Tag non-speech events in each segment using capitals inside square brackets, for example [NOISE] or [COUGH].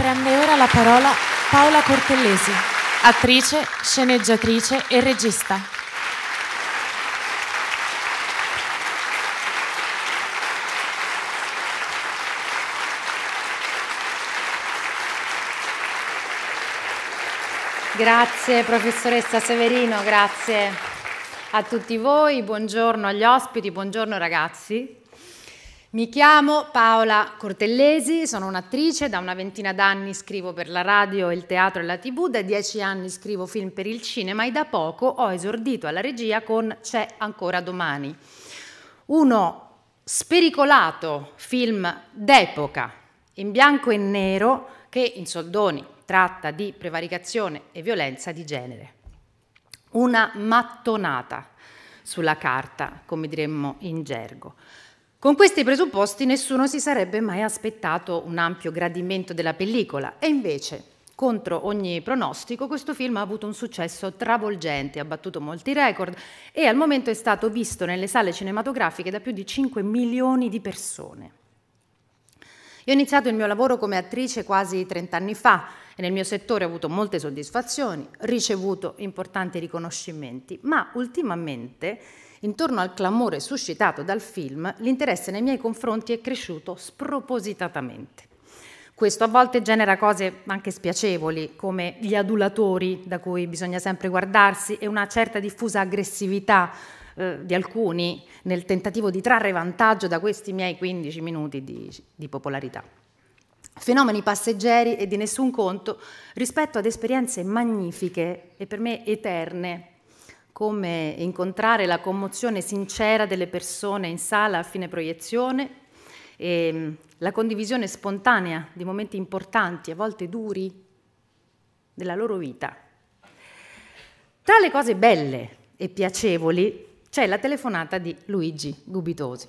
Prende ora la parola Paola Cortellesi, attrice, sceneggiatrice e regista. Grazie professoressa Severino, grazie a tutti voi, buongiorno agli ospiti, buongiorno ragazzi. Mi chiamo Paola Cortellesi, sono un'attrice, da una ventina d'anni scrivo per la radio, il teatro e la tv, da dieci anni scrivo film per il cinema e da poco ho esordito alla regia con C'è ancora domani, uno spericolato film d'epoca in bianco e nero che in soldoni tratta di prevaricazione e violenza di genere. Una mattonata sulla carta, come diremmo in gergo. Con questi presupposti nessuno si sarebbe mai aspettato un ampio gradimento della pellicola e invece, contro ogni pronostico, questo film ha avuto un successo travolgente, ha battuto molti record e al momento è stato visto nelle sale cinematografiche da più di 5 milioni di persone. Io ho iniziato il mio lavoro come attrice quasi 30 anni fa e nel mio settore ho avuto molte soddisfazioni, ricevuto importanti riconoscimenti, ma ultimamente Intorno al clamore suscitato dal film, l'interesse nei miei confronti è cresciuto spropositatamente. Questo a volte genera cose anche spiacevoli, come gli adulatori da cui bisogna sempre guardarsi e una certa diffusa aggressività eh, di alcuni nel tentativo di trarre vantaggio da questi miei 15 minuti di, di popolarità. Fenomeni passeggeri e di nessun conto rispetto ad esperienze magnifiche e per me eterne come incontrare la commozione sincera delle persone in sala a fine proiezione, e ehm, la condivisione spontanea di momenti importanti, a volte duri, della loro vita. Tra le cose belle e piacevoli c'è la telefonata di Luigi Gubitosi.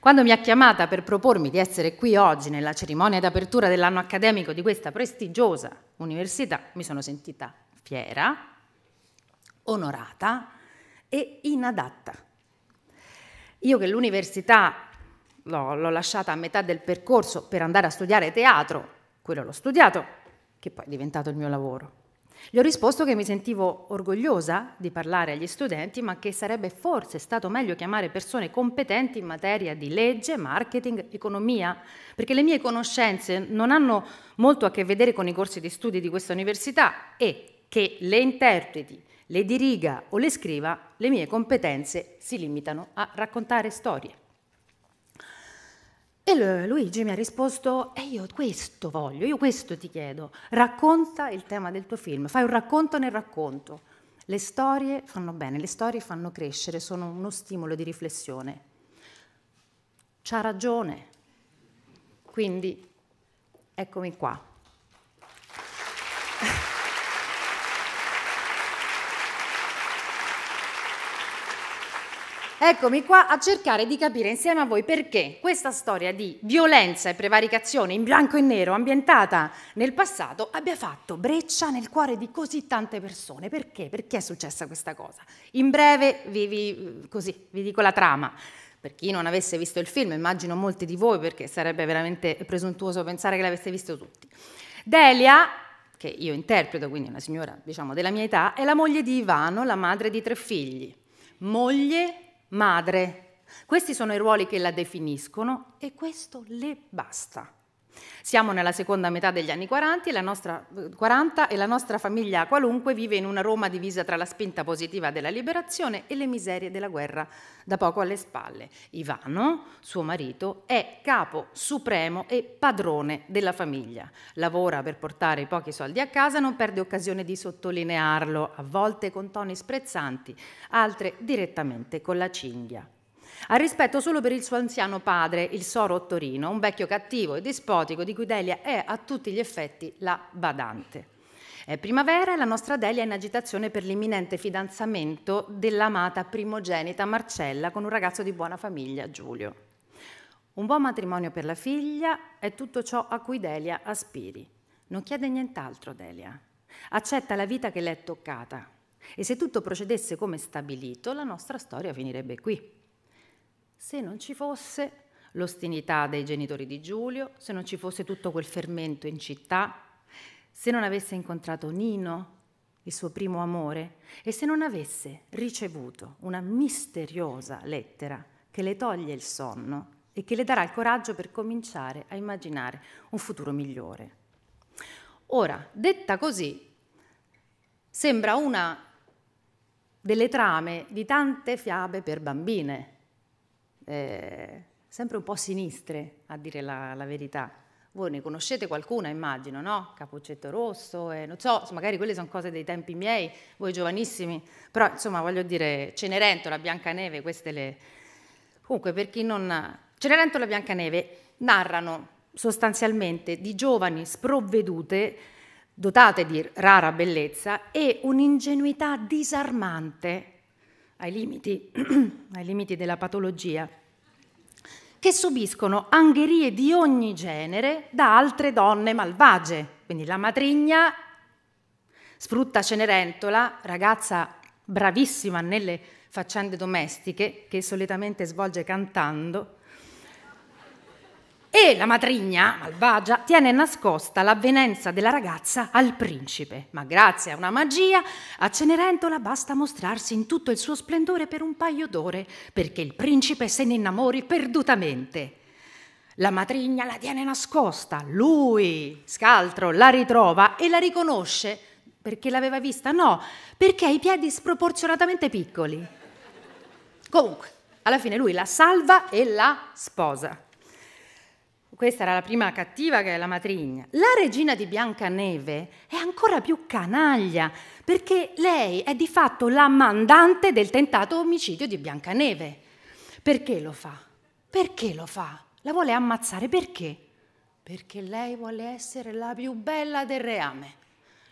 Quando mi ha chiamata per propormi di essere qui oggi nella cerimonia d'apertura dell'anno accademico di questa prestigiosa università, mi sono sentita fiera onorata e inadatta. Io che l'università l'ho, l'ho lasciata a metà del percorso per andare a studiare teatro, quello l'ho studiato, che poi è diventato il mio lavoro. Gli ho risposto che mi sentivo orgogliosa di parlare agli studenti, ma che sarebbe forse stato meglio chiamare persone competenti in materia di legge, marketing, economia, perché le mie conoscenze non hanno molto a che vedere con i corsi di studi di questa università e che le interpreti le diriga o le scriva, le mie competenze si limitano a raccontare storie. E Luigi mi ha risposto, e io questo voglio, io questo ti chiedo, racconta il tema del tuo film, fai un racconto nel racconto. Le storie fanno bene, le storie fanno crescere, sono uno stimolo di riflessione. C'ha ragione. Quindi, eccomi qua. Eccomi qua a cercare di capire insieme a voi perché questa storia di violenza e prevaricazione in bianco e nero ambientata nel passato abbia fatto breccia nel cuore di così tante persone. Perché? Perché è successa questa cosa? In breve vi, vi, così, vi dico la trama. Per chi non avesse visto il film, immagino molti di voi perché sarebbe veramente presuntuoso pensare che l'aveste visto tutti. Delia che io interpreto, quindi una signora diciamo della mia età, è la moglie di Ivano, la madre di tre figli. Moglie, madre. Questi sono i ruoli che la definiscono e questo le basta. Siamo nella seconda metà degli anni 40 e, la nostra, 40 e la nostra famiglia qualunque vive in una Roma divisa tra la spinta positiva della liberazione e le miserie della guerra da poco alle spalle. Ivano, suo marito, è capo supremo e padrone della famiglia. Lavora per portare i pochi soldi a casa, non perde occasione di sottolinearlo, a volte con toni sprezzanti, altre direttamente con la cinghia. Ha rispetto solo per il suo anziano padre, il Soro Ottorino, un vecchio cattivo e dispotico di cui Delia è a tutti gli effetti la badante. È primavera e la nostra Delia è in agitazione per l'imminente fidanzamento dell'amata primogenita Marcella con un ragazzo di buona famiglia, Giulio. Un buon matrimonio per la figlia è tutto ciò a cui Delia aspiri. Non chiede nient'altro Delia. Accetta la vita che le è toccata. E se tutto procedesse come stabilito, la nostra storia finirebbe qui se non ci fosse l'ostinità dei genitori di Giulio, se non ci fosse tutto quel fermento in città, se non avesse incontrato Nino, il suo primo amore, e se non avesse ricevuto una misteriosa lettera che le toglie il sonno e che le darà il coraggio per cominciare a immaginare un futuro migliore. Ora, detta così, sembra una delle trame di tante fiabe per bambine, eh, sempre un po' sinistre, a dire la, la, verità. Voi ne conoscete qualcuna, immagino, no? Capuccetto Rosso, eh, non so, magari quelle sono cose dei tempi miei, voi giovanissimi, però insomma voglio dire Cenerentola, Biancaneve, queste le... Comunque per chi non... Cenerentola e Biancaneve narrano sostanzialmente di giovani sprovvedute, dotate di rara bellezza e un'ingenuità disarmante ai limiti, [CLEARS THROAT] ai limiti della patologia, che subiscono angherie di ogni genere da altre donne malvagie. Quindi la matrigna sfrutta Cenerentola, ragazza bravissima nelle faccende domestiche, che solitamente svolge cantando, e la matrigna, malvagia, tiene nascosta l'avvenenza della ragazza al principe, ma grazie a una magia a Cenerentola basta mostrarsi in tutto il suo splendore per un paio d'ore, perché il principe se ne innamori perdutamente. La matrigna la tiene nascosta, lui, scaltro, la ritrova e la riconosce perché l'aveva vista, no, perché ha i piedi sproporzionatamente piccoli. Comunque, alla fine lui la salva e la sposa. Questa era la prima cattiva che è la matrigna. La regina di Biancaneve è ancora più canaglia perché lei è di fatto la mandante del tentato omicidio di Biancaneve. Perché lo fa? Perché lo fa? La vuole ammazzare perché? Perché lei vuole essere la più bella del reame.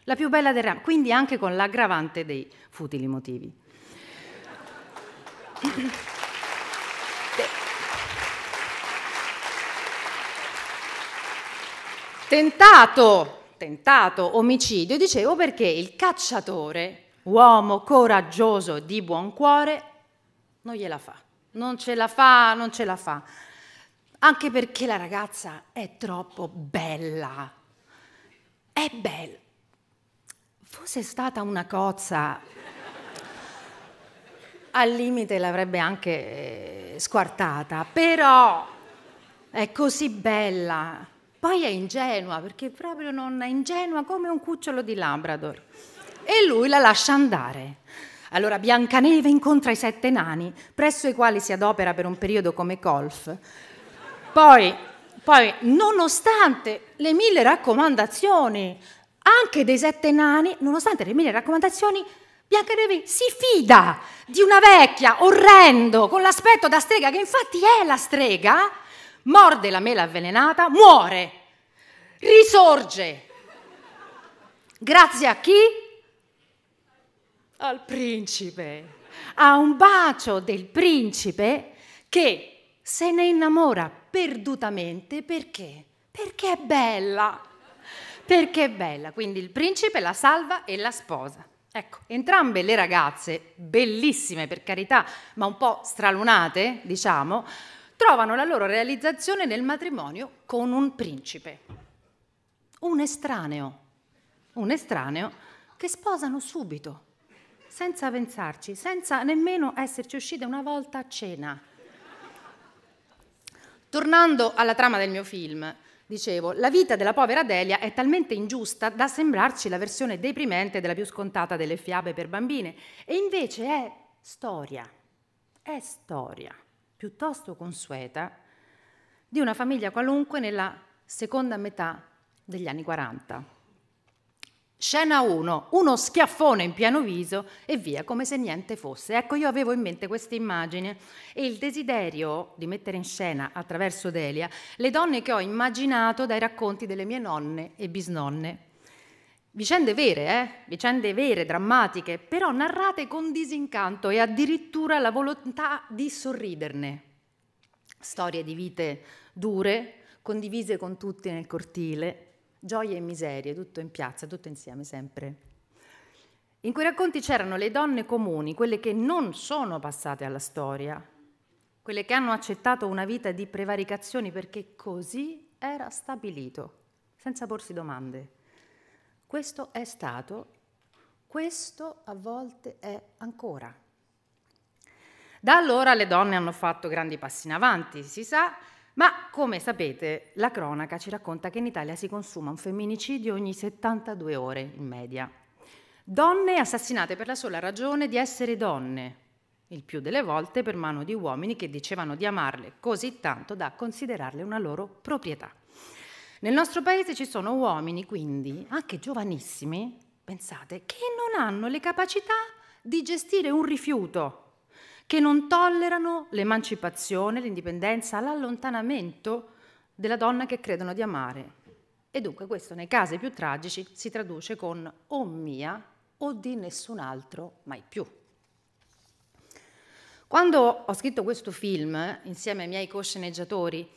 La più bella del reame, quindi anche con l'aggravante dei futili motivi. [CLEARS THROAT] Tentato, tentato omicidio, dicevo perché il cacciatore, uomo coraggioso di buon cuore, non gliela fa. Non ce la fa, non ce la fa. Anche perché la ragazza è troppo bella. È bella. Fosse stata una cozza, al limite l'avrebbe anche eh, squartata, però è così bella poi è ingenua, perché proprio non è ingenua come un cucciolo di Labrador. E lui la lascia andare. Allora Biancaneve incontra i sette nani, presso i quali si adopera per un periodo come golf. Poi, poi, nonostante le mille raccomandazioni, anche dei sette nani, nonostante le mille raccomandazioni, Biancaneve si fida di una vecchia orrendo, con l'aspetto da strega, che infatti è la strega, morde la mela avvelenata, muore, risorge. Grazie a chi? Al principe. A un bacio del principe che se ne innamora perdutamente perché? Perché è bella. Perché è bella. Quindi il principe la salva e la sposa. Ecco, entrambe le ragazze, bellissime per carità, ma un po' stralunate, diciamo, trovano la loro realizzazione nel matrimonio con un principe, un estraneo, un estraneo che sposano subito, senza pensarci, senza nemmeno esserci uscite una volta a cena. Tornando alla trama del mio film, dicevo, la vita della povera Delia è talmente ingiusta da sembrarci la versione deprimente della più scontata delle fiabe per bambine, e invece è storia, è storia piuttosto consueta di una famiglia qualunque nella seconda metà degli anni 40. Scena 1, uno schiaffone in pieno viso e via, come se niente fosse. Ecco, io avevo in mente questa immagine e il desiderio di mettere in scena attraverso Delia le donne che ho immaginato dai racconti delle mie nonne e bisnonne Vicende vere, eh? vicende vere, drammatiche, però narrate con disincanto e addirittura la volontà di sorriderne. Storie di vite dure, condivise con tutti nel cortile, gioie e miserie, tutto in piazza, tutto insieme sempre. In quei racconti c'erano le donne comuni, quelle che non sono passate alla storia, quelle che hanno accettato una vita di prevaricazioni perché così era stabilito, senza porsi domande. Questo è stato, questo a volte è ancora. Da allora le donne hanno fatto grandi passi in avanti, si sa, ma come sapete la cronaca ci racconta che in Italia si consuma un femminicidio ogni 72 ore in media. Donne assassinate per la sola ragione di essere donne, il più delle volte per mano di uomini che dicevano di amarle così tanto da considerarle una loro proprietà. Nel nostro paese ci sono uomini, quindi, anche giovanissimi, pensate, che non hanno le capacità di gestire un rifiuto, che non tollerano l'emancipazione, l'indipendenza, l'allontanamento della donna che credono di amare. E dunque questo nei casi più tragici si traduce con o mia o di nessun altro mai più. Quando ho scritto questo film insieme ai miei co-sceneggiatori,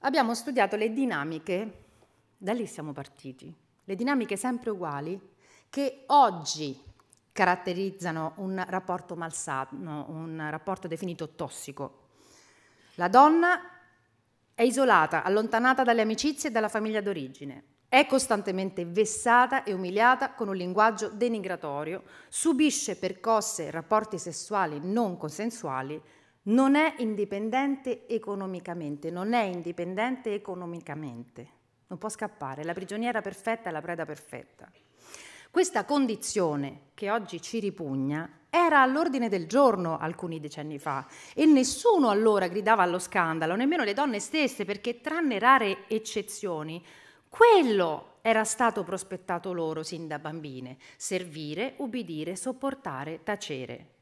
abbiamo studiato le dinamiche, da lì siamo partiti, le dinamiche sempre uguali che oggi caratterizzano un rapporto malsano, un rapporto definito tossico. La donna è isolata, allontanata dalle amicizie e dalla famiglia d'origine. È costantemente vessata e umiliata con un linguaggio denigratorio, subisce percosse e rapporti sessuali non consensuali non è indipendente economicamente, non è indipendente economicamente, non può scappare, la prigioniera perfetta è la preda perfetta. Questa condizione che oggi ci ripugna era all'ordine del giorno alcuni decenni fa e nessuno allora gridava allo scandalo, nemmeno le donne stesse, perché tranne rare eccezioni, quello era stato prospettato loro sin da bambine, servire, ubbidire, sopportare, tacere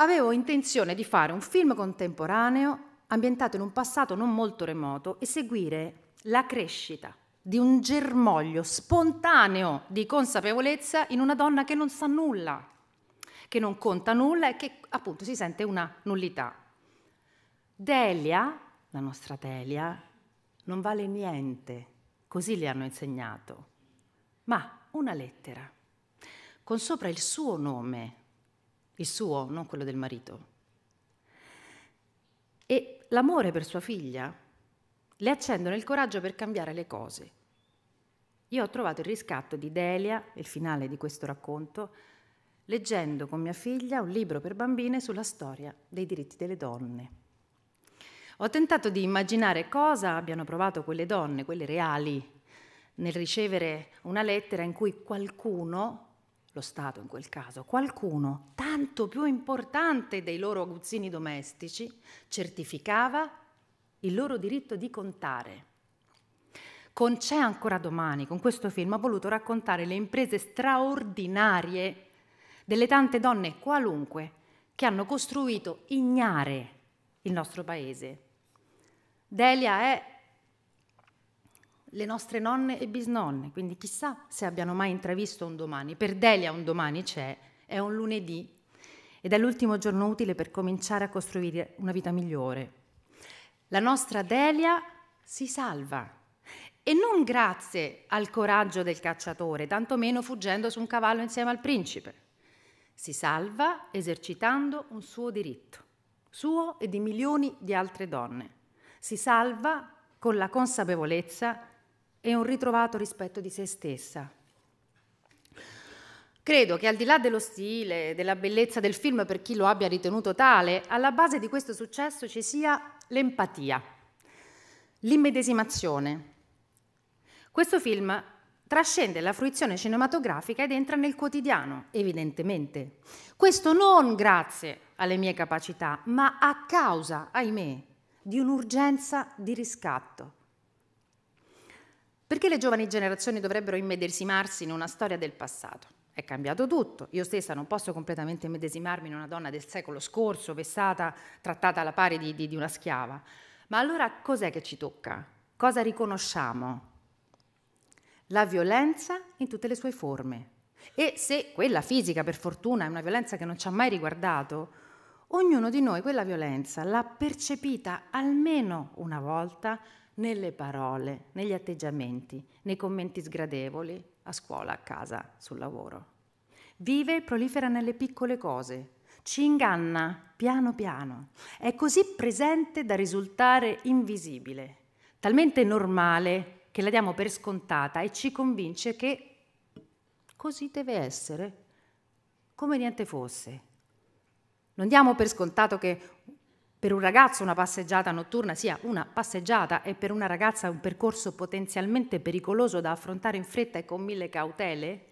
avevo intenzione di fare un film contemporaneo ambientato in un passato non molto remoto e seguire la crescita di un germoglio spontaneo di consapevolezza in una donna che non sa nulla, che non conta nulla e che appunto si sente una nullità. Delia, la nostra Delia, non vale niente, così le hanno insegnato, ma una lettera con sopra il suo nome il suo, non quello del marito. E l'amore per sua figlia le accendono il coraggio per cambiare le cose. Io ho trovato il riscatto di Delia, il finale di questo racconto, leggendo con mia figlia un libro per bambine sulla storia dei diritti delle donne. Ho tentato di immaginare cosa abbiano provato quelle donne, quelle reali, nel ricevere una lettera in cui qualcuno lo Stato in quel caso, qualcuno tanto più importante dei loro aguzzini domestici certificava il loro diritto di contare. Con C'è ancora domani, con questo film, ha voluto raccontare le imprese straordinarie delle tante donne qualunque che hanno costruito ignare il nostro paese. Delia è le nostre nonne e bisnonne, quindi chissà se abbiano mai intravisto un domani. Per Delia un domani c'è, è un lunedì ed è l'ultimo giorno utile per cominciare a costruire una vita migliore. La nostra Delia si salva e non grazie al coraggio del cacciatore, tantomeno fuggendo su un cavallo insieme al principe. Si salva esercitando un suo diritto, suo e di milioni di altre donne. Si salva con la consapevolezza che e un ritrovato rispetto di se stessa. Credo che al di là dello stile, della bellezza del film per chi lo abbia ritenuto tale, alla base di questo successo ci sia l'empatia, l'immedesimazione. Questo film trascende la fruizione cinematografica ed entra nel quotidiano, evidentemente. Questo non grazie alle mie capacità, ma a causa, ahimè, di un'urgenza di riscatto perché le giovani generazioni dovrebbero immedesimarsi in una storia del passato? È cambiato tutto. Io stessa non posso completamente immedesimarmi in una donna del secolo scorso, vessata, trattata alla pari di, di, di una schiava. Ma allora cos'è che ci tocca? Cosa riconosciamo? La violenza in tutte le sue forme. E se quella fisica, per fortuna, è una violenza che non ci ha mai riguardato, ognuno di noi quella violenza l'ha percepita almeno una volta nelle parole, negli atteggiamenti, nei commenti sgradevoli, a scuola, a casa, sul lavoro. Vive e prolifera nelle piccole cose, ci inganna piano piano, è così presente da risultare invisibile, talmente normale che la diamo per scontata e ci convince che così deve essere, come niente fosse. Non diamo per scontato che per un ragazzo una passeggiata notturna sia una passeggiata e per una ragazza un percorso potenzialmente pericoloso da affrontare in fretta e con mille cautele?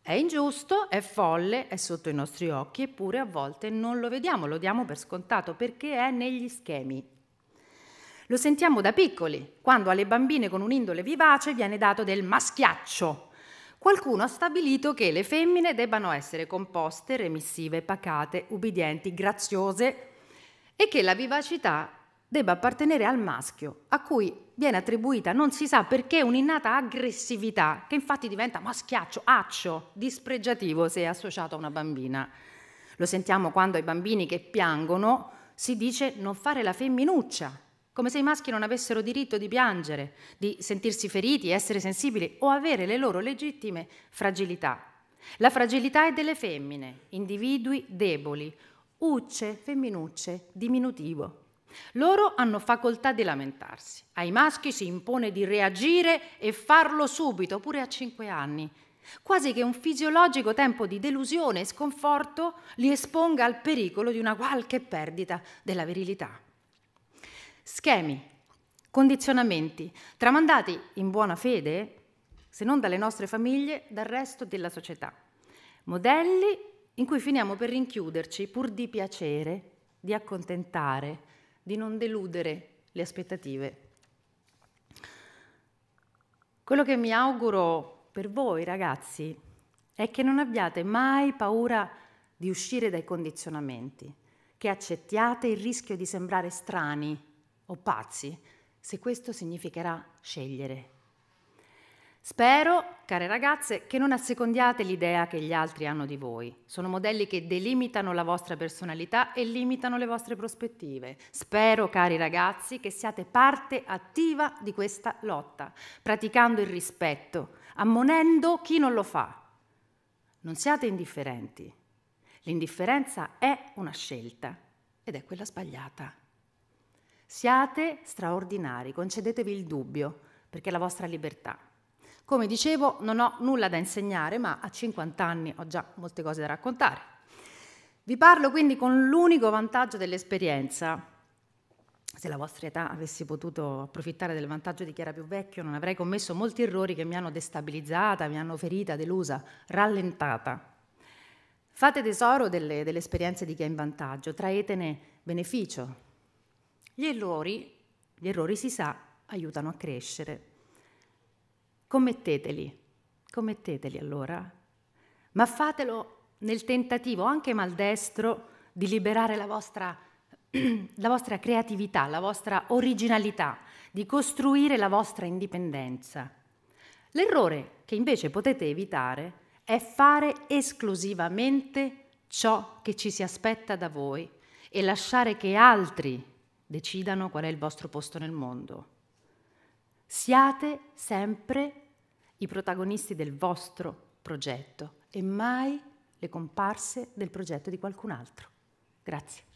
È ingiusto, è folle, è sotto i nostri occhi, eppure a volte non lo vediamo, lo diamo per scontato perché è negli schemi. Lo sentiamo da piccoli, quando alle bambine con un'indole vivace viene dato del maschiaccio, Qualcuno ha stabilito che le femmine debbano essere composte, remissive, pacate, ubbidienti, graziose, e che la vivacità debba appartenere al maschio, a cui viene attribuita non si sa perché un'innata aggressività, che infatti diventa maschiaccio, accio, dispregiativo se è associato a una bambina. Lo sentiamo quando ai bambini che piangono si dice non fare la femminuccia, come se i maschi non avessero diritto di piangere, di sentirsi feriti, essere sensibili o avere le loro legittime fragilità. La fragilità è delle femmine, individui deboli, ucce, femminucce, diminutivo. Loro hanno facoltà di lamentarsi. Ai maschi si impone di reagire e farlo subito, pure a cinque anni, quasi che un fisiologico tempo di delusione e sconforto li esponga al pericolo di una qualche perdita della virilità. Schemi, condizionamenti, tramandati in buona fede, se non dalle nostre famiglie, dal resto della società. Modelli in cui finiamo per rinchiuderci pur di piacere, di accontentare, di non deludere le aspettative. Quello che mi auguro per voi ragazzi è che non abbiate mai paura di uscire dai condizionamenti, che accettiate il rischio di sembrare strani o pazzi, se questo significherà scegliere Spero, care ragazze, che non assecondiate l'idea che gli altri hanno di voi. Sono modelli che delimitano la vostra personalità e limitano le vostre prospettive. Spero, cari ragazzi, che siate parte attiva di questa lotta, praticando il rispetto, ammonendo chi non lo fa. Non siate indifferenti. L'indifferenza è una scelta ed è quella sbagliata. Siate straordinari, concedetevi il dubbio, perché è la vostra libertà. Come dicevo, non ho nulla da insegnare, ma a 50 anni ho già molte cose da raccontare. Vi parlo quindi con l'unico vantaggio dell'esperienza. Se la vostra età avessi potuto approfittare del vantaggio di chi era più vecchio, non avrei commesso molti errori che mi hanno destabilizzata, mi hanno ferita, delusa, rallentata. Fate tesoro delle, delle esperienze di chi è in vantaggio, traetene beneficio. Gli errori, gli errori si sa, aiutano a crescere, commetteteli, commetteteli allora, ma fatelo nel tentativo anche maldestro di liberare la vostra, [CLEARS THROAT] la vostra creatività, la vostra originalità, di costruire la vostra indipendenza. L'errore che invece potete evitare è fare esclusivamente ciò che ci si aspetta da voi e lasciare che altri decidano qual è il vostro posto nel mondo. Siate sempre i protagonisti del vostro progetto e mai le comparse del progetto di qualcun altro. Grazie.